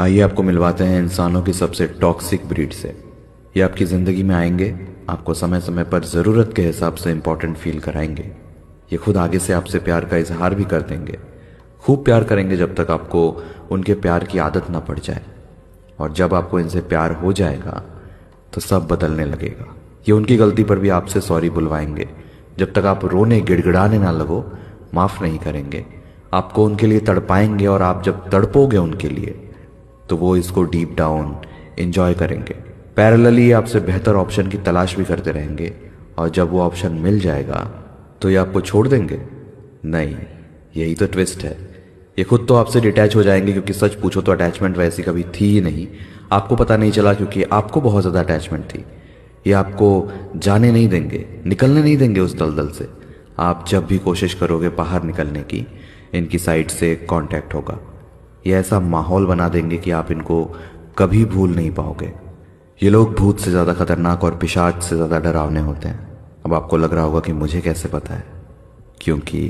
आइए आपको मिलवाते हैं इंसानों की सबसे टॉक्सिक ब्रीड से ये आपकी ज़िंदगी में आएंगे आपको समय समय पर ज़रूरत के हिसाब से इम्पोर्टेंट फील कराएंगे ये खुद आगे से आपसे प्यार का इजहार भी कर देंगे खूब प्यार करेंगे जब तक आपको उनके प्यार की आदत ना पड़ जाए और जब आपको इनसे प्यार हो जाएगा तो सब बदलने लगेगा ये उनकी गलती पर भी आपसे सॉरी बुलवाएंगे जब तक आप रोने गिड़गिड़ाने ना लगो माफ़ नहीं करेंगे आपको उनके लिए तड़पाएंगे और आप जब तड़पोगे उनके लिए तो वो इसको डीप डाउन इंजॉय करेंगे पैरेलली आपसे बेहतर ऑप्शन की तलाश भी करते रहेंगे और जब वो ऑप्शन मिल जाएगा तो ये आपको छोड़ देंगे नहीं यही तो ट्विस्ट है ये खुद तो आपसे डिटैच हो जाएंगे क्योंकि सच पूछो तो अटैचमेंट वैसी तो कभी थी ही नहीं आपको पता नहीं चला क्योंकि आपको बहुत ज़्यादा अटैचमेंट थी ये आपको जाने नहीं देंगे निकलने नहीं देंगे उस दलदल से आप जब भी कोशिश करोगे बाहर निकलने की इनकी साइड से कांटेक्ट होगा ये ऐसा माहौल बना देंगे कि आप इनको कभी भूल नहीं पाओगे ये लोग भूत से ज़्यादा खतरनाक और पिशाच से ज़्यादा डरावने होते हैं अब आपको लग रहा होगा कि मुझे कैसे पता है क्योंकि